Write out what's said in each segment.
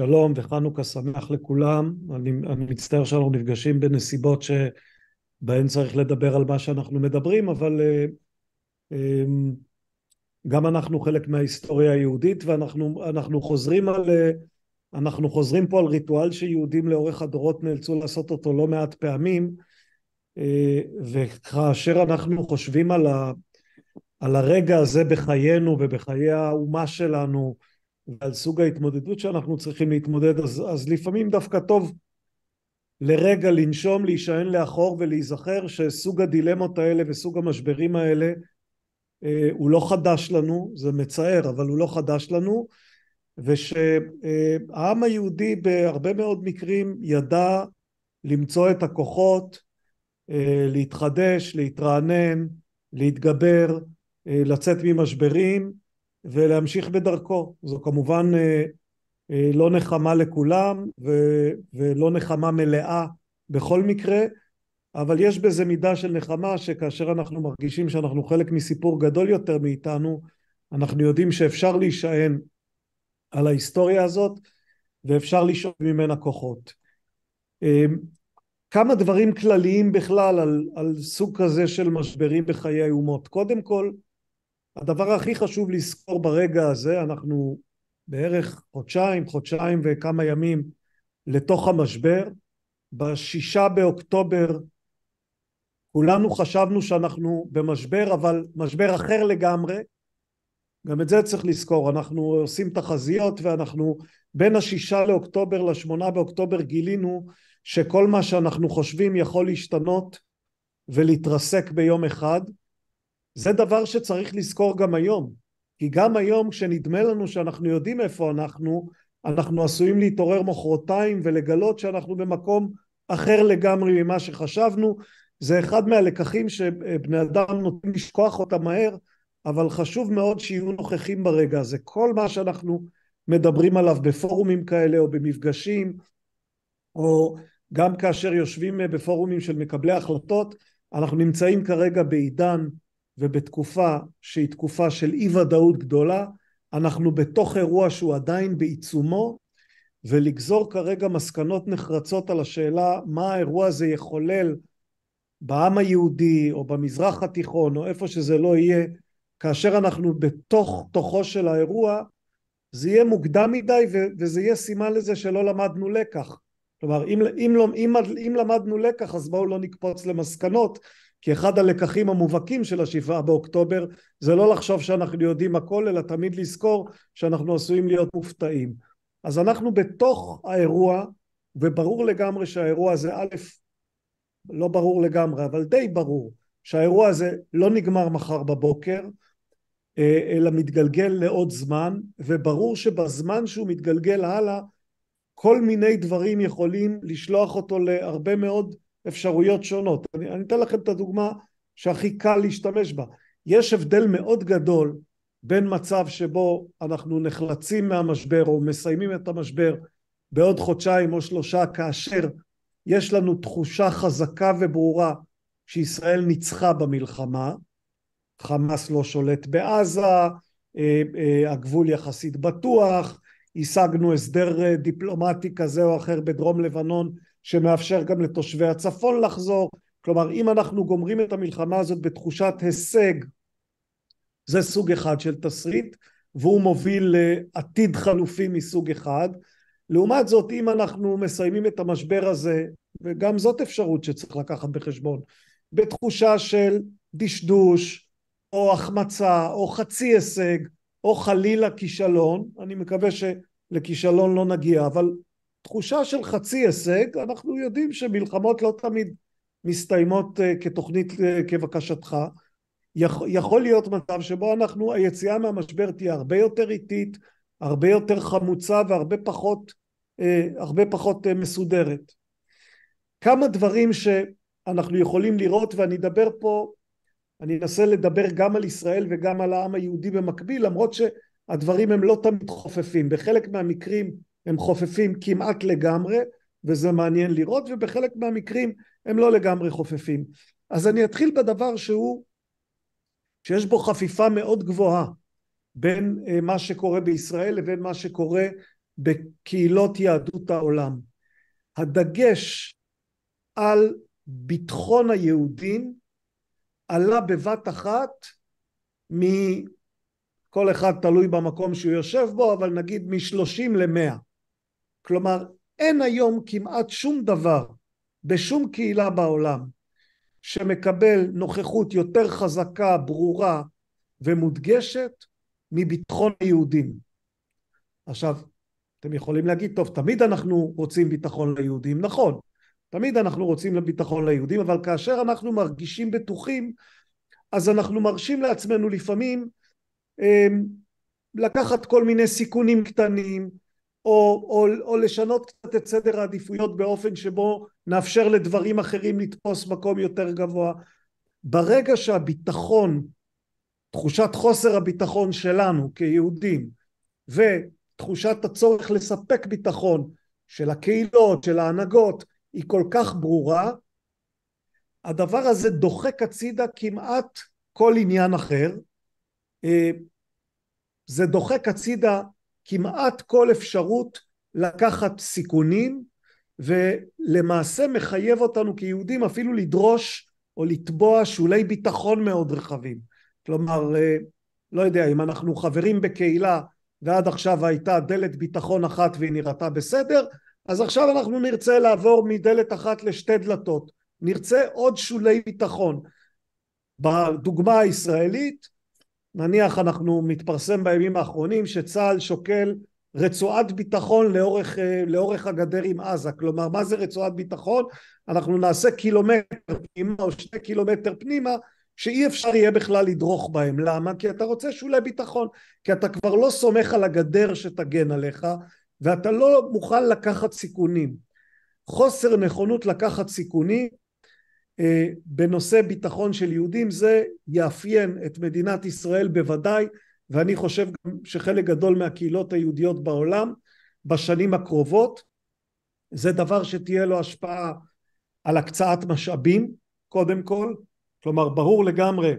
שלום וחנוכה שמח לכולם. אני, אני מצטער שאנחנו נפגשים בנסיבות שבהן צריך לדבר על מה שאנחנו מדברים, אבל uh, um, גם אנחנו חלק מההיסטוריה היהודית ואנחנו חוזרים על... Uh, אנחנו חוזרים פה על ריטואל שיהודים לאורך הדורות נאלצו לעשות אותו לא מעט פעמים, uh, וכאשר אנחנו חושבים על, ה, על הרגע הזה בחיינו ובחיי האומה שלנו, ועל סוג ההתמודדות שאנחנו צריכים להתמודד, אז, אז לפעמים דווקא טוב לרגע לנשום, להישען לאחור ולהיזכר שסוג הדילמות האלה וסוג המשברים האלה אה, הוא לא חדש לנו, זה מצער, אבל הוא לא חדש לנו, ושהעם אה, היהודי בהרבה מאוד מקרים ידע למצוא את הכוחות, אה, להתחדש, להתרענן, להתגבר, אה, לצאת ממשברים, ולהמשיך בדרכו. זו כמובן אה, אה, לא נחמה לכולם ו- ולא נחמה מלאה בכל מקרה, אבל יש בזה מידה של נחמה שכאשר אנחנו מרגישים שאנחנו חלק מסיפור גדול יותר מאיתנו, אנחנו יודעים שאפשר להישען על ההיסטוריה הזאת ואפשר לשאוב ממנה כוחות. אה, כמה דברים כלליים בכלל על, על סוג כזה של משברים בחיי האומות. קודם כל, הדבר הכי חשוב לזכור ברגע הזה, אנחנו בערך חודשיים, חודשיים וכמה ימים לתוך המשבר. בשישה באוקטובר כולנו חשבנו שאנחנו במשבר, אבל משבר אחר לגמרי. גם את זה צריך לזכור, אנחנו עושים תחזיות ואנחנו בין השישה לאוקטובר לשמונה באוקטובר גילינו שכל מה שאנחנו חושבים יכול להשתנות ולהתרסק ביום אחד. זה דבר שצריך לזכור גם היום, כי גם היום כשנדמה לנו שאנחנו יודעים איפה אנחנו, אנחנו עשויים להתעורר מחרתיים ולגלות שאנחנו במקום אחר לגמרי ממה שחשבנו. זה אחד מהלקחים שבני אדם נוטים לשכוח אותם מהר, אבל חשוב מאוד שיהיו נוכחים ברגע הזה. כל מה שאנחנו מדברים עליו בפורומים כאלה או במפגשים, או גם כאשר יושבים בפורומים של מקבלי החלטות, אנחנו נמצאים כרגע בעידן ובתקופה שהיא תקופה של אי ודאות גדולה, אנחנו בתוך אירוע שהוא עדיין בעיצומו, ולגזור כרגע מסקנות נחרצות על השאלה מה האירוע הזה יחולל בעם היהודי או במזרח התיכון או איפה שזה לא יהיה, כאשר אנחנו בתוך תוכו של האירוע, זה יהיה מוקדם מדי וזה יהיה סימן לזה שלא למדנו לקח. כלומר, אם, אם, לא, אם, אם למדנו לקח אז בואו לא נקפוץ למסקנות, כי אחד הלקחים המובהקים של השבעה באוקטובר זה לא לחשוב שאנחנו יודעים הכל, אלא תמיד לזכור שאנחנו עשויים להיות מופתעים. אז אנחנו בתוך האירוע, וברור לגמרי שהאירוע הזה, א', לא ברור לגמרי, אבל די ברור, שהאירוע הזה לא נגמר מחר בבוקר, אה, אלא מתגלגל לעוד זמן, וברור שבזמן שהוא מתגלגל הלאה, כל מיני דברים יכולים לשלוח אותו להרבה מאוד אפשרויות שונות. אני, אני אתן לכם את הדוגמה שהכי קל להשתמש בה. יש הבדל מאוד גדול בין מצב שבו אנחנו נחלצים מהמשבר או מסיימים את המשבר בעוד חודשיים או שלושה כאשר יש לנו תחושה חזקה וברורה שישראל ניצחה במלחמה, חמאס לא שולט בעזה, אה, אה, הגבול יחסית בטוח, השגנו הסדר אה, דיפלומטי כזה או אחר בדרום לבנון שמאפשר גם לתושבי הצפון לחזור, כלומר אם אנחנו גומרים את המלחמה הזאת בתחושת הישג זה סוג אחד של תסריט והוא מוביל לעתיד חלופי מסוג אחד לעומת זאת אם אנחנו מסיימים את המשבר הזה וגם זאת אפשרות שצריך לקחת בחשבון בתחושה של דשדוש או החמצה או חצי הישג או חלילה כישלון אני מקווה שלכישלון לא נגיע אבל תחושה של חצי הישג, אנחנו יודעים שמלחמות לא תמיד מסתיימות אה, כתוכנית אה, כבקשתך. יכול להיות מצב שבו אנחנו, היציאה מהמשבר תהיה הרבה יותר איטית, הרבה יותר חמוצה והרבה פחות, אה, הרבה פחות מסודרת. כמה דברים שאנחנו יכולים לראות, ואני אדבר פה, אני אנסה לדבר גם על ישראל וגם על העם היהודי במקביל, למרות שהדברים הם לא תמיד חופפים. בחלק מהמקרים הם חופפים כמעט לגמרי, וזה מעניין לראות, ובחלק מהמקרים הם לא לגמרי חופפים. אז אני אתחיל בדבר שהוא, שיש בו חפיפה מאוד גבוהה בין אה, מה שקורה בישראל לבין מה שקורה בקהילות יהדות העולם. הדגש על ביטחון היהודים עלה בבת אחת מכל אחד תלוי במקום שהוא יושב בו, אבל נגיד מ-30 ל-100. כלומר, אין היום כמעט שום דבר בשום קהילה בעולם שמקבל נוכחות יותר חזקה, ברורה ומודגשת מביטחון היהודים. עכשיו, אתם יכולים להגיד, טוב, תמיד אנחנו רוצים ביטחון ליהודים, נכון, תמיד אנחנו רוצים ביטחון ליהודים, אבל כאשר אנחנו מרגישים בטוחים, אז אנחנו מרשים לעצמנו לפעמים אה, לקחת כל מיני סיכונים קטנים, או, או, או לשנות קצת את סדר העדיפויות באופן שבו נאפשר לדברים אחרים לתפוס מקום יותר גבוה. ברגע שהביטחון, תחושת חוסר הביטחון שלנו כיהודים ותחושת הצורך לספק ביטחון של הקהילות, של ההנהגות, היא כל כך ברורה, הדבר הזה דוחק הצידה כמעט כל עניין אחר. אה, זה דוחק הצידה כמעט כל אפשרות לקחת סיכונים ולמעשה מחייב אותנו כיהודים אפילו לדרוש או לתבוע שולי ביטחון מאוד רחבים. כלומר, אה, לא יודע, אם אנחנו חברים בקהילה ועד עכשיו הייתה דלת ביטחון אחת והיא נראתה בסדר, אז עכשיו אנחנו נרצה לעבור מדלת אחת לשתי דלתות. נרצה עוד שולי ביטחון. בדוגמה הישראלית, נניח אנחנו מתפרסם בימים האחרונים שצה"ל שוקל רצועת ביטחון לאורך, אה, לאורך הגדר עם עזה. כלומר, מה זה רצועת ביטחון? אנחנו נעשה קילומטר פנימה או שני קילומטר פנימה שאי אפשר יהיה בכלל לדרוך בהם. למה? כי אתה רוצה שולי ביטחון. כי אתה כבר לא סומך על הגדר שתגן עליך ואתה לא מוכן לקחת סיכונים. חוסר נכונות לקחת סיכונים אה, בנושא ביטחון של יהודים זה יאפיין את מדינת ישראל בוודאי ואני חושב גם שחלק גדול מהקהילות היהודיות בעולם בשנים הקרובות זה דבר שתהיה לו השפעה על הקצאת משאבים קודם כל כלומר ברור לגמרי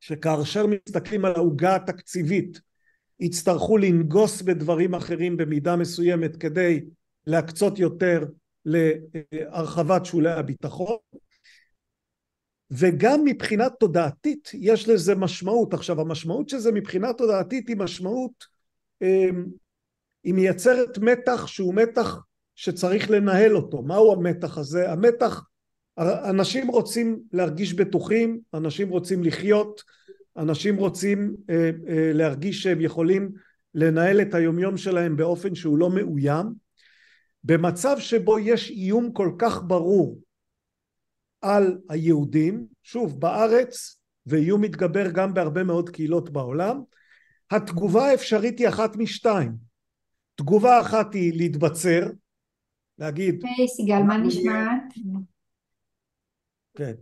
שכאשר מסתכלים על העוגה התקציבית יצטרכו לנגוס בדברים אחרים במידה מסוימת כדי להקצות יותר להרחבת שולי הביטחון וגם מבחינה תודעתית יש לזה משמעות. עכשיו, המשמעות של זה מבחינה תודעתית היא משמעות, אמ, היא מייצרת מתח שהוא מתח שצריך לנהל אותו. מהו המתח הזה? המתח, אנשים רוצים להרגיש בטוחים, אנשים רוצים לחיות, אנשים רוצים אה, אה, להרגיש שהם יכולים לנהל את היומיום שלהם באופן שהוא לא מאוים. במצב שבו יש איום כל כך ברור על היהודים, שוב בארץ, ואיום מתגבר גם בהרבה מאוד קהילות בעולם, התגובה האפשרית היא אחת משתיים. תגובה אחת היא להתבצר, להגיד... היי hey, סיגל, מה נשמעת? כן.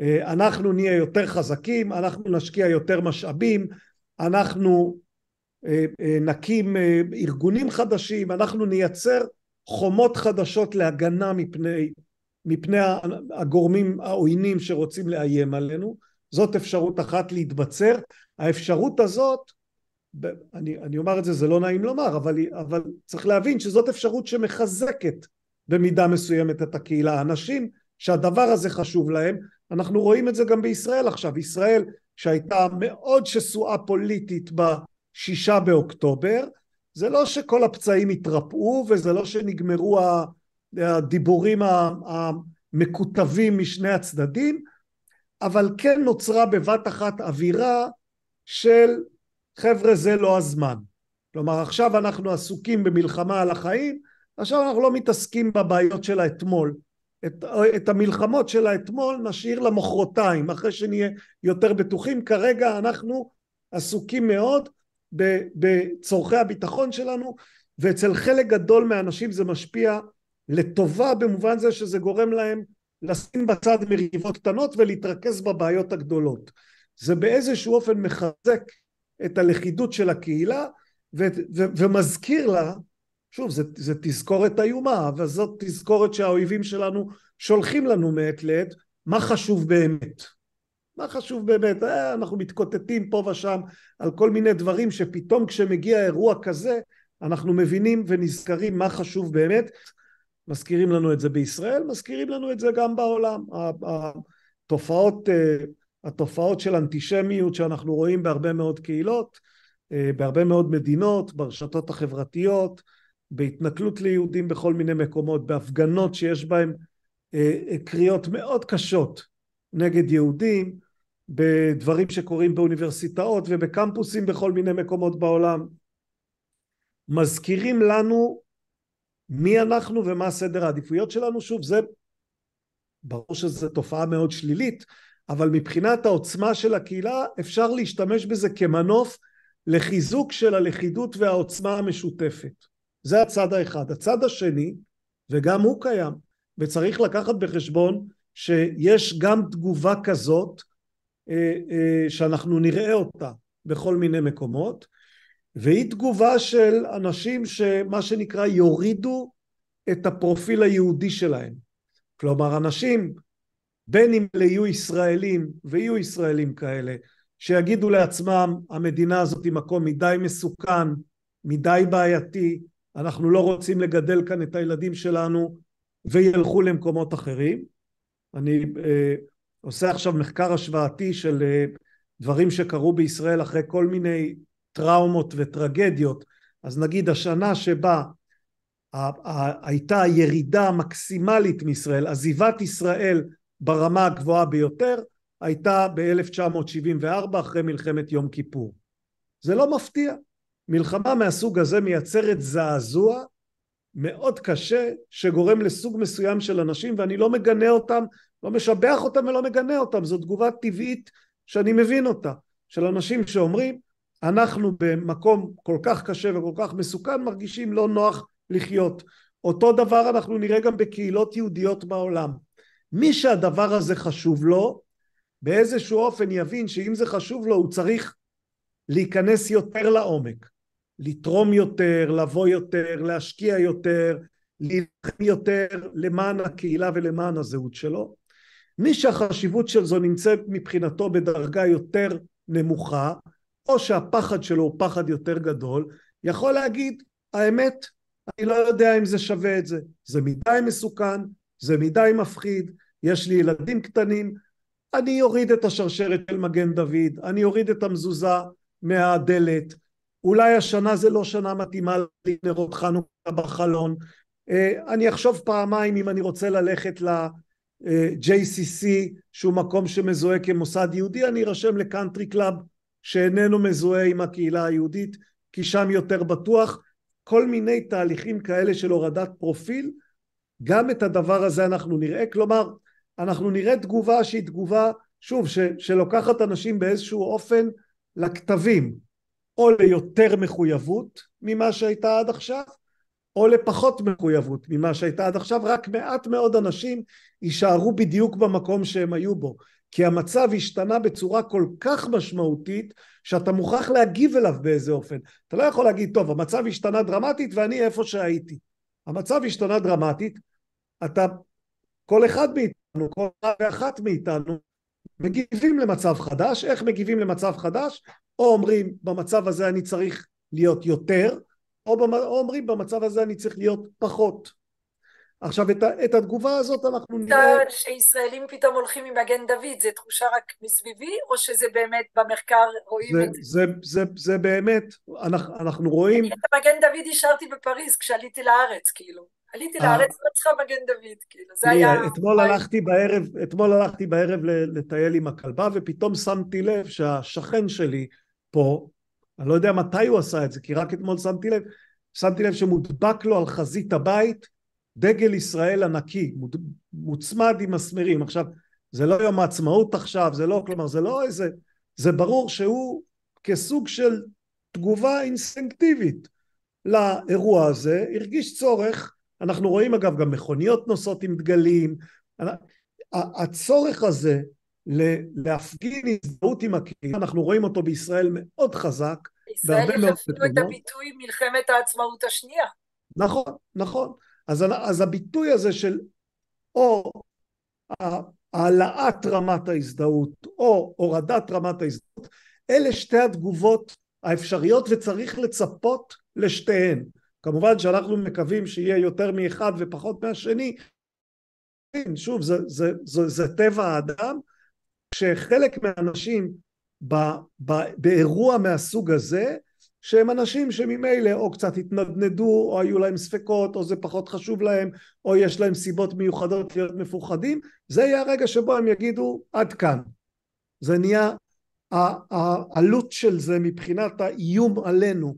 אה, אנחנו נהיה יותר חזקים, אנחנו נשקיע יותר משאבים, אנחנו אה, אה, נקים ארגונים חדשים, אנחנו נייצר חומות חדשות להגנה מפני מפני הגורמים העוינים שרוצים לאיים עלינו, זאת אפשרות אחת להתבצר. האפשרות הזאת, אני, אני אומר את זה, זה לא נעים לומר, אבל, אבל צריך להבין שזאת אפשרות שמחזקת במידה מסוימת את הקהילה. אנשים שהדבר הזה חשוב להם, אנחנו רואים את זה גם בישראל עכשיו. ישראל שהייתה מאוד שסועה פוליטית בשישה באוקטובר, זה לא שכל הפצעים התרפאו וזה לא שנגמרו ה... הדיבורים המקוטבים משני הצדדים, אבל כן נוצרה בבת אחת אווירה של חבר'ה זה לא הזמן. כלומר עכשיו אנחנו עסוקים במלחמה על החיים, עכשיו אנחנו לא מתעסקים בבעיות של האתמול. את, את המלחמות של האתמול נשאיר למחרתיים, אחרי שנהיה יותר בטוחים. כרגע אנחנו עסוקים מאוד בצורכי הביטחון שלנו, ואצל חלק גדול מהאנשים זה משפיע לטובה במובן זה שזה גורם להם לשים בצד מריבות קטנות ולהתרכז בבעיות הגדולות. זה באיזשהו אופן מחזק את הלכידות של הקהילה ו- ו- ומזכיר לה, שוב, זה, זה תזכורת איומה, אבל זאת תזכורת שהאויבים שלנו שולחים לנו מעת לעת, מה חשוב באמת. מה חשוב באמת? אה, אנחנו מתקוטטים פה ושם על כל מיני דברים שפתאום כשמגיע אירוע כזה, אנחנו מבינים ונזכרים מה חשוב באמת, מזכירים לנו את זה בישראל, מזכירים לנו את זה גם בעולם. התופעות, אה, התופעות של אנטישמיות שאנחנו רואים בהרבה מאוד קהילות, אה, בהרבה מאוד מדינות, ברשתות החברתיות, בהתנכלות ליהודים בכל מיני מקומות, בהפגנות שיש בהן אה, קריאות מאוד קשות נגד יהודים, בדברים שקורים באוניברסיטאות ובקמפוסים בכל מיני מקומות בעולם. מזכירים לנו מי אנחנו ומה סדר העדיפויות שלנו. שוב, זה ברור שזו תופעה מאוד שלילית, אבל מבחינת העוצמה של הקהילה אפשר להשתמש בזה כמנוף לחיזוק של הלכידות והעוצמה המשותפת. זה הצד האחד. הצד השני, וגם הוא קיים, וצריך לקחת בחשבון שיש גם תגובה כזאת אה, אה, שאנחנו נראה אותה בכל מיני מקומות, והיא תגובה של אנשים שמה שנקרא יורידו את הפרופיל היהודי שלהם. כלומר, אנשים, בין אם אלה יהיו ישראלים, ויהיו ישראלים כאלה, שיגידו לעצמם, המדינה הזאת היא מקום מדי מסוכן, מדי בעייתי, אנחנו לא רוצים לגדל כאן את הילדים שלנו, וילכו למקומות אחרים. אני אה, עושה עכשיו מחקר השוואתי של אה, דברים שקרו בישראל אחרי כל מיני טראומות וטרגדיות. אז נגיד השנה שבה הייתה הירידה המקסימלית מישראל, עזיבת ישראל ברמה הגבוהה ביותר, הייתה ב-1974 אחרי מלחמת יום כיפור. זה לא מפתיע. מלחמה מהסוג הזה מייצרת זעזוע מאוד קשה שגורם לסוג מסוים של אנשים ואני לא מגנה אותם, לא משבח אותם ולא מגנה אותם, זו תגובה טבעית שאני מבין אותה, של אנשים שאומרים אנחנו במקום כל כך קשה וכל כך מסוכן מרגישים לא נוח לחיות. אותו דבר אנחנו נראה גם בקהילות יהודיות בעולם. מי שהדבר הזה חשוב לו, באיזשהו אופן יבין שאם זה חשוב לו הוא צריך להיכנס יותר לעומק, לתרום יותר, לבוא יותר, להשקיע יותר, להילחם יותר למען הקהילה ולמען הזהות שלו. מי שהחשיבות של זו נמצאת מבחינתו בדרגה יותר נמוכה, או שהפחד שלו הוא פחד יותר גדול, יכול להגיד, האמת, אני לא יודע אם זה שווה את זה. זה מדי מסוכן, זה מדי מפחיד, יש לי ילדים קטנים, אני אוריד את השרשרת של מגן דוד, אני אוריד את המזוזה מהדלת, אולי השנה זה לא שנה מתאימה לנרות חנוכה בחלון, אה, אני אחשוב פעמיים אם אני רוצה ללכת ל-JCC, אה, שהוא מקום שמזוהה כמוסד יהודי, אני ארשם לקאנטרי קלאב שאיננו מזוהה עם הקהילה היהודית כי שם יותר בטוח כל מיני תהליכים כאלה של הורדת פרופיל גם את הדבר הזה אנחנו נראה כלומר אנחנו נראה תגובה שהיא תגובה שוב ש, שלוקחת אנשים באיזשהו אופן לכתבים או ליותר מחויבות ממה שהייתה עד עכשיו או לפחות מחויבות ממה שהייתה עד עכשיו, רק מעט מאוד אנשים יישארו בדיוק במקום שהם היו בו. כי המצב השתנה בצורה כל כך משמעותית, שאתה מוכרח להגיב אליו באיזה אופן. אתה לא יכול להגיד, טוב, המצב השתנה דרמטית ואני איפה שהייתי. המצב השתנה דרמטית, אתה, כל אחד מאיתנו, כל אחד ואחת מאיתנו, מגיבים למצב חדש. איך מגיבים למצב חדש? או אומרים, במצב הזה אני צריך להיות יותר, או, במ... או אומרים, במצב הזה אני צריך להיות פחות. עכשיו את, את התגובה הזאת אנחנו נראה... שישראלים פתאום הולכים עם מגן דוד, זה תחושה רק מסביבי, או שזה באמת במחקר רואים זה, את זה? זה, זה, זה באמת, אנחנו, אנחנו רואים... אני את המגן דוד השארתי בפריז כשעליתי לארץ, כאילו. עליתי אה. לארץ, לא צריכה מגן דוד, כאילו, זה היה... אתמול הלכתי בערב, אתמול הלכתי בערב לטייל עם הכלבה, ופתאום שמתי לב שהשכן שלי פה, אני לא יודע מתי הוא עשה את זה, כי רק אתמול שמתי לב, שמתי לב שמודבק לו על חזית הבית, דגל ישראל ענקי, מוצמד עם מסמרים. עכשיו, זה לא יום העצמאות עכשיו, זה לא, כלומר, זה לא איזה, זה ברור שהוא כסוג של תגובה אינסטינקטיבית לאירוע הזה, הרגיש צורך, אנחנו רואים אגב גם מכוניות נוסעות עם דגלים, הצורך הזה להפגין הזדהות עם הקהילה, אנחנו רואים אותו בישראל מאוד חזק, ישראל יש את הביטוי מלחמת העצמאות השנייה. נכון, נכון. אז, אז הביטוי הזה של או העלאת רמת ההזדהות או הורדת רמת ההזדהות, אלה שתי התגובות האפשריות וצריך לצפות לשתיהן. כמובן שאנחנו מקווים שיהיה יותר מאחד ופחות מהשני. שוב, זה, זה, זה, זה זה טבע האדם, כשחלק מהאנשים ב, ב, באירוע מהסוג הזה שהם אנשים שממילא או קצת התנדנדו, או היו להם ספקות, או זה פחות חשוב להם, או יש להם סיבות מיוחדות להיות מפוחדים, זה יהיה הרגע שבו הם יגידו עד כאן. זה נהיה, העלות של זה מבחינת האיום עלינו,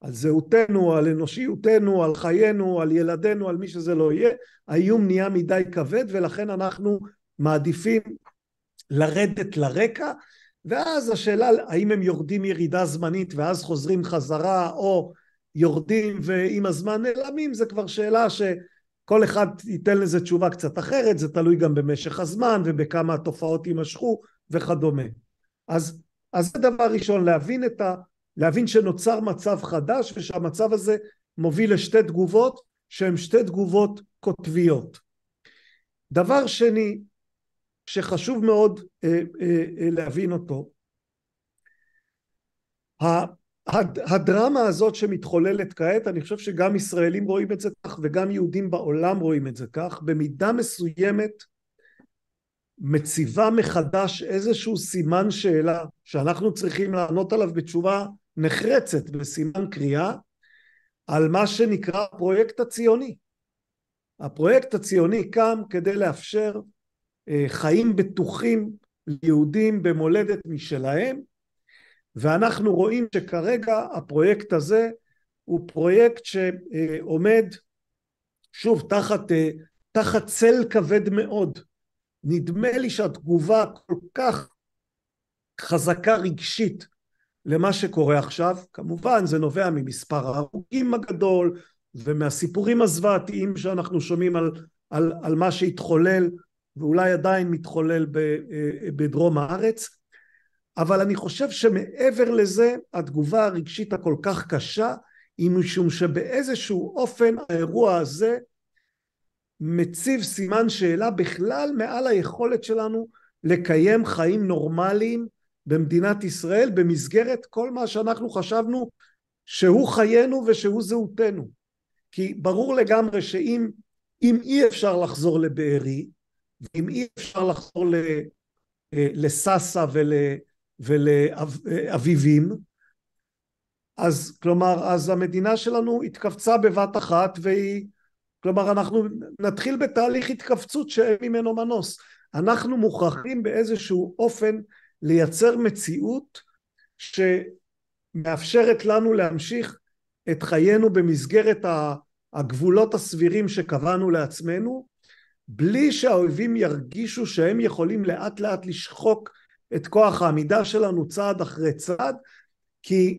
על זהותנו, על אנושיותנו, על חיינו, על ילדינו, על מי שזה לא יהיה, האיום נהיה מדי כבד ולכן אנחנו מעדיפים לרדת לרקע ואז השאלה האם הם יורדים ירידה זמנית ואז חוזרים חזרה או יורדים ועם הזמן נעלמים זה כבר שאלה שכל אחד ייתן לזה תשובה קצת אחרת זה תלוי גם במשך הזמן ובכמה התופעות יימשכו וכדומה אז, אז זה דבר ראשון להבין, ה, להבין שנוצר מצב חדש ושהמצב הזה מוביל לשתי תגובות שהן שתי תגובות קוטביות דבר שני שחשוב מאוד אה, אה, אה, להבין אותו. הדרמה הזאת שמתחוללת כעת, אני חושב שגם ישראלים רואים את זה כך וגם יהודים בעולם רואים את זה כך, במידה מסוימת מציבה מחדש איזשהו סימן שאלה שאנחנו צריכים לענות עליו בתשובה נחרצת בסימן קריאה על מה שנקרא הפרויקט הציוני. הפרויקט הציוני קם כדי לאפשר אה, חיים בטוחים ליהודים במולדת משלהם, ואנחנו רואים שכרגע הפרויקט הזה הוא פרויקט שעומד שוב תחת, אה, תחת צל כבד מאוד. נדמה לי שהתגובה כל כך חזקה רגשית למה שקורה עכשיו, כמובן זה נובע ממספר ההרוגים הגדול ומהסיפורים הזוועתיים שאנחנו שומעים על, על, על מה שהתחולל ואולי עדיין מתחולל אה, אה, בדרום הארץ, אבל אני חושב שמעבר לזה התגובה הרגשית הכל כך קשה היא משום שבאיזשהו אופן האירוע הזה מציב סימן שאלה בכלל מעל היכולת שלנו לקיים חיים נורמליים במדינת ישראל במסגרת כל מה שאנחנו חשבנו שהוא חיינו ושהוא זהותנו. כי ברור לגמרי שאם אי אפשר לחזור לבארי ואם אי אפשר לחזור אה, לסאסא ולאביבים, אז כלומר, אז המדינה שלנו התכווצה בבת אחת והיא, כלומר אנחנו נתחיל בתהליך התכווצות שאין ממנו מנוס. אנחנו מוכרחים באיזשהו אופן לייצר מציאות שמאפשרת לנו להמשיך את חיינו במסגרת הגבולות הסבירים שקבענו לעצמנו, בלי שהאויבים ירגישו שהם יכולים לאט לאט לשחוק את כוח העמידה שלנו צעד אחרי צעד, כי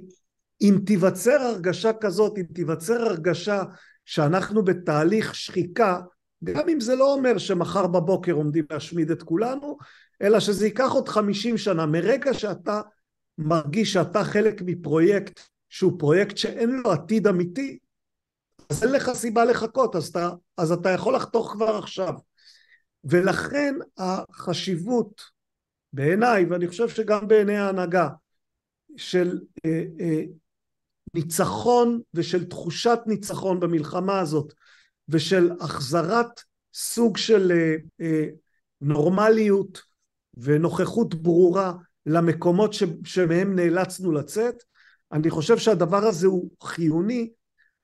אם תיווצר הרגשה כזאת, אם תיווצר הרגשה שאנחנו בתהליך שחיקה, גם אם זה לא אומר שמחר בבוקר עומדים להשמיד את כולנו, אלא שזה ייקח עוד 50 שנה. מרגע שאתה מרגיש שאתה חלק מפרויקט שהוא פרויקט שאין לו עתיד אמיתי, אז אין לך סיבה לחכות, אז אתה, אז אתה יכול לחתוך כבר עכשיו. ולכן החשיבות בעיניי, ואני חושב שגם בעיני ההנהגה, של אה, אה, ניצחון ושל תחושת ניצחון במלחמה הזאת, ושל החזרת סוג של אה, אה, נורמליות ונוכחות ברורה למקומות ש, שמהם נאלצנו לצאת, אני חושב שהדבר הזה הוא חיוני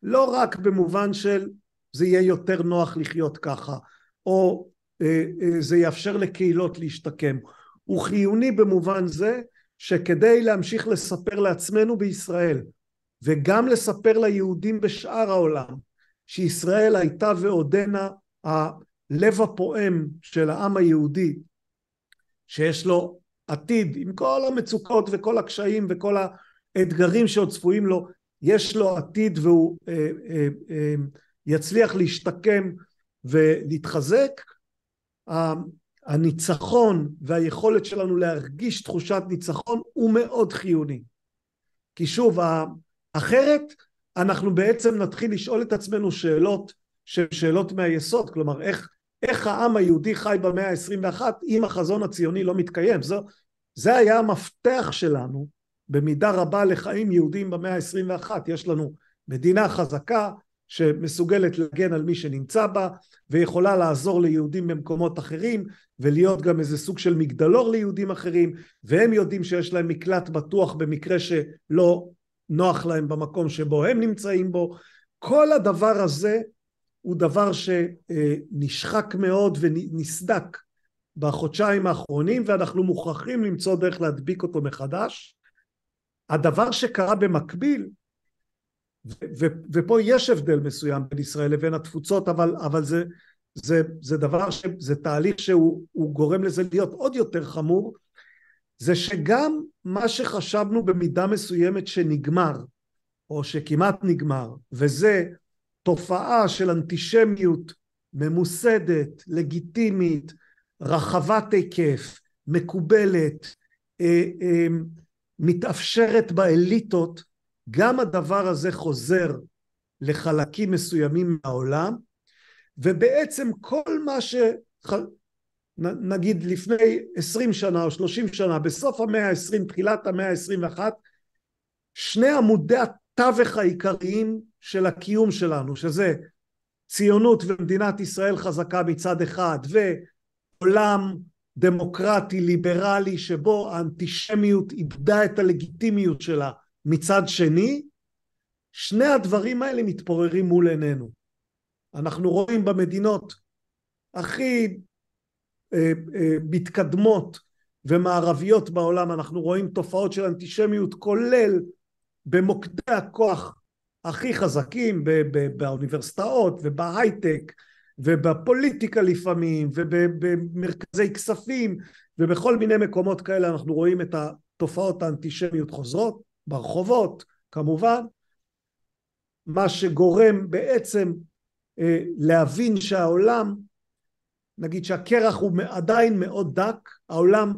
לא רק במובן של זה יהיה יותר נוח לחיות ככה, או אה, אה, זה יאפשר לקהילות להשתקם. הוא חיוני במובן זה שכדי להמשיך לספר לעצמנו בישראל, וגם לספר ליהודים בשאר העולם, שישראל הייתה ועודנה הלב הפועם של העם היהודי, שיש לו עתיד עם כל המצוקות וכל הקשיים וכל האתגרים שעוד צפויים לו, יש לו עתיד והוא אה, אה, אה, יצליח להשתקם ולהתחזק, הניצחון והיכולת שלנו להרגיש תחושת ניצחון הוא מאוד חיוני. כי שוב, אחרת אנחנו בעצם נתחיל לשאול את עצמנו שאלות שהן שאלות מהיסוד, כלומר איך, איך העם היהודי חי במאה ה-21 אם החזון הציוני לא מתקיים. זה, זה היה המפתח שלנו במידה רבה לחיים יהודיים במאה ה-21. יש לנו מדינה חזקה שמסוגלת להגן על מי שנמצא בה ויכולה לעזור ליהודים במקומות אחרים ולהיות גם איזה סוג של מגדלור ליהודים אחרים והם יודעים שיש להם מקלט בטוח במקרה שלא נוח להם במקום שבו הם נמצאים בו. כל הדבר הזה הוא דבר שנשחק מאוד ונסדק בחודשיים האחרונים ואנחנו מוכרחים למצוא דרך להדביק אותו מחדש הדבר שקרה במקביל, ו, ו, ופה יש הבדל מסוים בין ישראל לבין התפוצות, אבל, אבל זה, זה, זה דבר, ש, זה תהליך שהוא גורם לזה להיות עוד יותר חמור, זה שגם מה שחשבנו במידה מסוימת שנגמר, או שכמעט נגמר, וזה תופעה של אנטישמיות ממוסדת, לגיטימית, רחבת היקף, מקובלת, אה, אה, מתאפשרת באליטות, גם הדבר הזה חוזר לחלקים מסוימים מהעולם, ובעצם כל מה ש... נגיד לפני עשרים שנה או שלושים שנה, בסוף המאה העשרים, תחילת המאה העשרים ואחת, שני עמודי התווך העיקריים של הקיום שלנו, שזה ציונות ומדינת ישראל חזקה מצד אחד, ועולם דמוקרטי ליברלי שבו האנטישמיות איבדה את הלגיטימיות שלה מצד שני, שני הדברים האלה מתפוררים מול עינינו. אנחנו רואים במדינות הכי אה, אה, מתקדמות ומערביות בעולם, אנחנו רואים תופעות של אנטישמיות כולל במוקדי הכוח הכי חזקים ב- ב- באוניברסיטאות ובהייטק ובפוליטיקה לפעמים, ובמרכזי כספים, ובכל מיני מקומות כאלה אנחנו רואים את התופעות האנטישמיות חוזרות, ברחובות כמובן, מה שגורם בעצם אה, להבין שהעולם, נגיד שהקרח הוא עדיין מאוד דק, העולם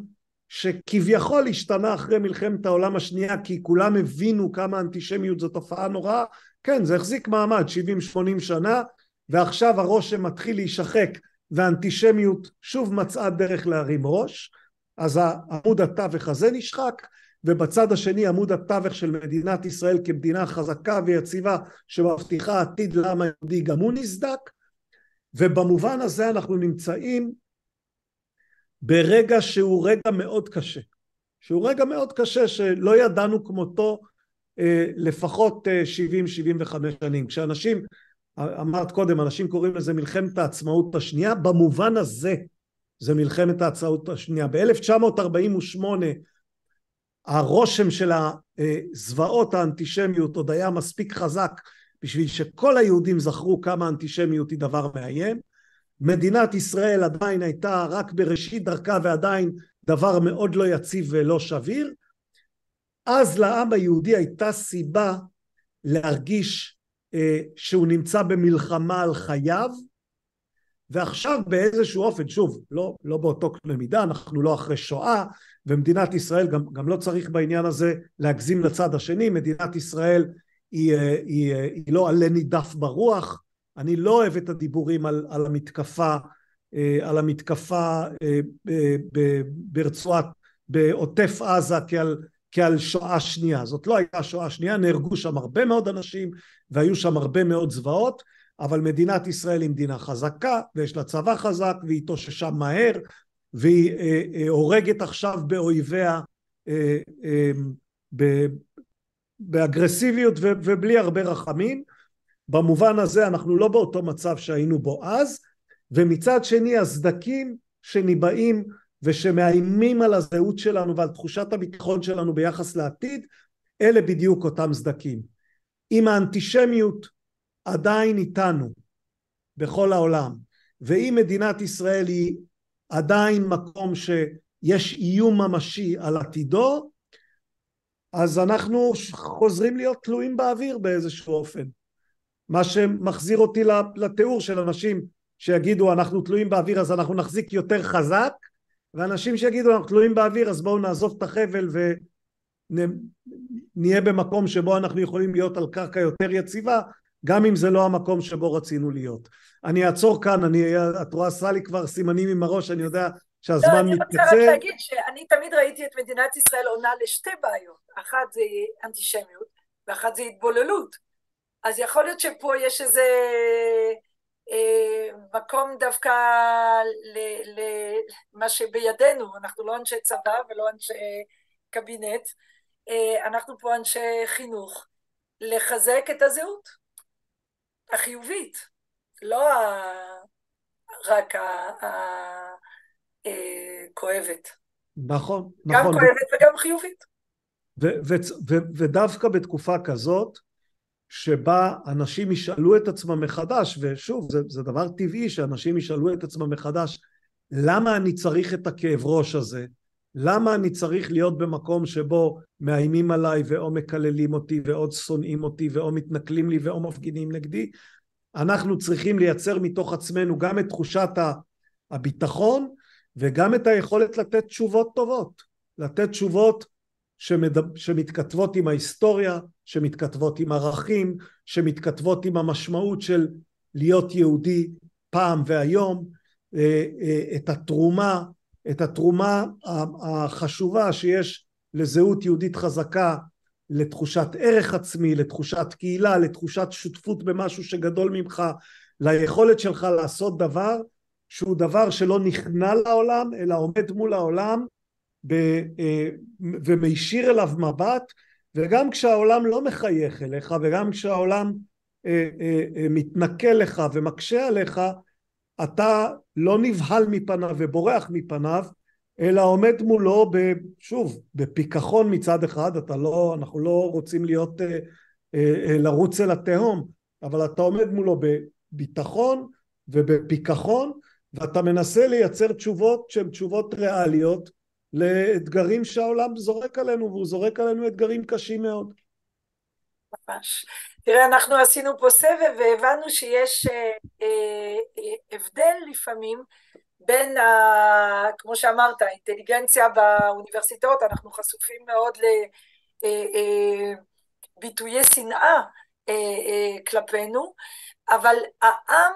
שכביכול השתנה אחרי מלחמת העולם השנייה כי כולם הבינו כמה אנטישמיות זו תופעה נוראה, כן זה החזיק מעמד 70-80 שנה ועכשיו הרושם מתחיל להישחק והאנטישמיות שוב מצאה דרך להרים ראש, אז עמוד התווך הזה נשחק, ובצד השני עמוד התווך של מדינת ישראל כמדינה חזקה ויציבה שמבטיחה עתיד לעם היהודי גם הוא נסדק, ובמובן הזה אנחנו נמצאים ברגע שהוא רגע מאוד קשה, שהוא רגע מאוד קשה שלא ידענו כמותו אה, לפחות 70-75 אה, שנים. כשאנשים אמרת קודם, אנשים קוראים לזה מלחמת העצמאות השנייה, במובן הזה זה מלחמת העצמאות השנייה. ב-1948 הרושם של הזוועות האנטישמיות עוד היה מספיק חזק בשביל שכל היהודים זכרו כמה אנטישמיות היא דבר מאיים. מדינת ישראל עדיין הייתה רק בראשית דרכה ועדיין דבר מאוד לא יציב ולא שביר. אז לעם היהודי הייתה סיבה להרגיש אה, שהוא נמצא במלחמה על חייו, ועכשיו באיזשהו אופן, שוב, לא, לא באותו קנה מידה, אנחנו לא אחרי שואה, ומדינת ישראל, גם, גם לא צריך בעניין הזה להגזים לצד השני, מדינת ישראל היא, אה, היא, היא, אה, היא לא עלה נידף ברוח, אני לא אוהב את הדיבורים על, על המתקפה, על המתקפה ברצועת, בעוטף עזה כעל כעל שואה שנייה. זאת לא הייתה שואה שנייה, נהרגו שם הרבה מאוד אנשים והיו שם הרבה מאוד זוועות, אבל מדינת ישראל היא מדינה חזקה ויש לה צבא חזק והיא התאוששה מהר והיא אה, אה, הורגת עכשיו באויביה אה, באגרסיביות ובלי הרבה רחמים. במובן הזה אנחנו לא באותו מצב שהיינו בו אז, ומצד שני הסדקים שניבאים ושמאיימים על הזהות שלנו ועל תחושת הביטחון שלנו ביחס לעתיד, אלה בדיוק אותם סדקים. אם האנטישמיות עדיין איתנו בכל העולם, ואם מדינת ישראל היא עדיין מקום שיש איום ממשי על עתידו, אז אנחנו חוזרים להיות תלויים באוויר באיזשהו אופן. מה שמחזיר אותי לתיאור של אנשים שיגידו אנחנו תלויים באוויר אז אנחנו נחזיק יותר חזק ואנשים שיגידו אנחנו תלויים באוויר אז בואו נעזוב את החבל ונהיה במקום שבו אנחנו יכולים להיות על קרקע יותר יציבה גם אם זה לא המקום שבו רצינו להיות. אני אעצור כאן, אני, את רואה סלי כבר סימנים עם הראש, אני יודע שהזמן מתקצר. לא, אני רוצה מתקצה. רק להגיד שאני תמיד ראיתי את מדינת ישראל עונה לשתי בעיות. אחת זה אנטישמיות, ואחת זה התבוללות. אז יכול להיות שפה יש איזה אה, מקום דווקא למה שבידינו, אנחנו לא אנשי צבא ולא אנשי קבינט, אה, אנחנו פה אנשי חינוך, לחזק את הזהות החיובית, לא רק הכואבת. אה, נכון, נכון. גם נכון. כואבת וגם חיובית. ודווקא בתקופה כזאת, שבה אנשים ישאלו את עצמם מחדש, ושוב, זה, זה דבר טבעי שאנשים ישאלו את עצמם מחדש, למה אני צריך את הכאב ראש הזה? למה אני צריך להיות במקום שבו מאיימים עליי ואו מקללים אותי ואו שונאים אותי ואו מתנכלים לי ואו מפגינים נגדי? אנחנו צריכים לייצר מתוך עצמנו גם את תחושת הביטחון וגם את היכולת לתת תשובות טובות, לתת תשובות שמד... שמתכתבות עם ההיסטוריה, שמתכתבות עם ערכים, שמתכתבות עם המשמעות של להיות יהודי פעם והיום, אה, אה, את התרומה, את התרומה החשובה שיש לזהות יהודית חזקה, לתחושת ערך עצמי, לתחושת קהילה, לתחושת שותפות במשהו שגדול ממך, ליכולת שלך לעשות דבר שהוא דבר שלא נכנע לעולם, אלא עומד מול העולם ב, אה, ומישיר אליו מבט, וגם כשהעולם לא מחייך אליך, וגם כשהעולם אה, אה, מתנכל לך ומקשה עליך, אתה לא נבהל מפניו ובורח מפניו, אלא עומד מולו, ב, שוב, בפיכחון מצד אחד, אתה לא, אנחנו לא רוצים להיות, לרוץ אל התהום, אבל אתה עומד מולו בביטחון ובפיכחון, ואתה מנסה לייצר תשובות שהן תשובות ריאליות, לאתגרים שהעולם זורק עלינו, והוא זורק עלינו אתגרים קשים מאוד. ממש. תראה, אנחנו עשינו פה סבב והבנו שיש אה, אה, הבדל לפעמים בין, ה, כמו שאמרת, האינטליגנציה באוניברסיטאות, אנחנו חשופים מאוד לביטויי אה, אה, שנאה אה, כלפינו, אבל העם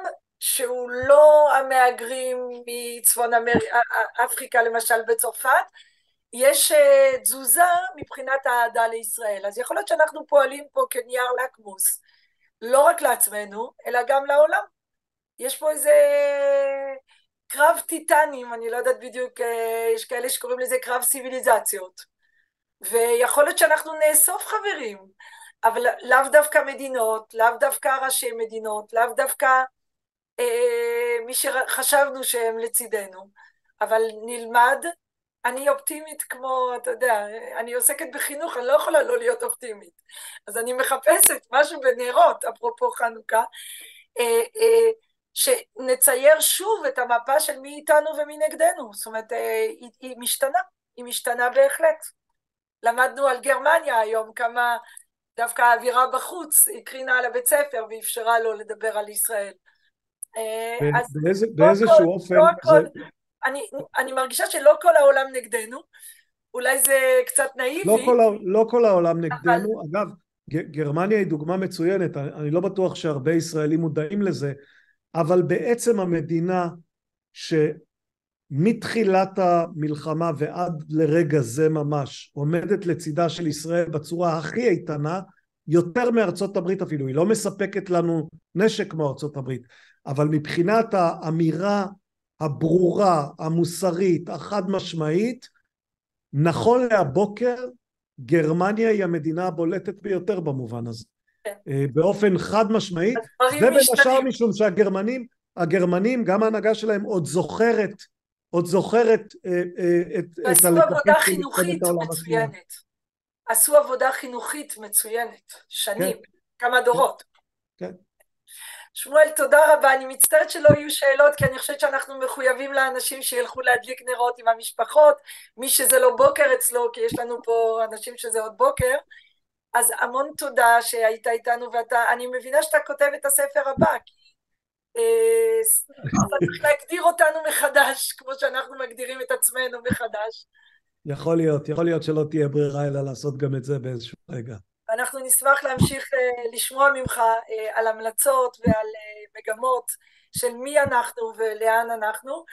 שהוא לא המהגרים מצפון אמר... אה, אה, אפריקה למשל בצרפת, יש אה, תזוזה מבחינת האהדה לישראל. אז יכול להיות שאנחנו פועלים פה כנייר לקמוס, לא רק לעצמנו, אלא גם לעולם. יש פה איזה קרב טיטנים, אני לא יודעת בדיוק, יש כאלה שקוראים לזה קרב סיביליזציות. ויכול להיות שאנחנו נאסוף חברים, אבל לאו דווקא מדינות, לאו דווקא ראשי מדינות, לאו דווקא אה, מי שחשבנו שהם לצידנו, אבל נלמד. אני אופטימית כמו, אתה יודע, אני עוסקת בחינוך, אני לא יכולה לא להיות אופטימית. אז אני מחפשת משהו בנרות, אפרופו חנוכה, אה, אה, שנצייר שוב את המפה של מי איתנו ומי נגדנו. זאת אומרת, היא, היא משתנה, היא משתנה בהחלט. למדנו על גרמניה היום, כמה דווקא האווירה בחוץ הקרינה על הבית ספר ואפשרה לו לדבר על ישראל. אה, לא באיזשהו אופן... לא אני מרגישה שלא כל העולם נגדנו, אולי זה קצת נאיבי. לא כל, לא כל העולם נגדנו, אבל... אגב, גרמניה היא דוגמה מצוינת, אני, אני לא בטוח שהרבה ישראלים מודעים לזה, אבל בעצם המדינה שמתחילת המלחמה ועד לרגע זה ממש עומדת לצידה של ישראל בצורה הכי איתנה, יותר מארצות הברית אפילו, היא לא מספקת לנו נשק כמו ארצות הברית, אבל מבחינת האמירה הברורה, המוסרית, החד משמעית, נכון להבוקר גרמניה היא המדינה הבולטת ביותר במובן הזה. כן. אה, באופן חד משמעי, ובין השאר משום שהגרמנים, הגרמנים, גם ההנהגה שלהם עוד זוכרת, עוד זוכרת אה, אה, את, את הלקחים עבודה חינוכית מצוינת. עשו עבודה חינוכית מצוינת, שנים, כן. כמה דורות. כן. שמואל, תודה רבה. אני מצטערת שלא יהיו שאלות, כי אני חושבת שאנחנו מחויבים לאנשים שילכו להדליק נרות עם המשפחות, מי שזה לא בוקר אצלו, כי יש לנו פה אנשים שזה עוד בוקר. אז המון תודה שהיית איתנו, ואתה, אני מבינה שאתה כותב את הספר הבא, כי אה, אתה צריך להגדיר אותנו מחדש, כמו שאנחנו מגדירים את עצמנו מחדש. יכול להיות, יכול להיות שלא תהיה ברירה אלא לעשות גם את זה באיזשהו רגע. אנחנו נשמח להמשיך uh, לשמוע ממך uh, על המלצות ועל uh, מגמות של מי אנחנו ולאן אנחנו.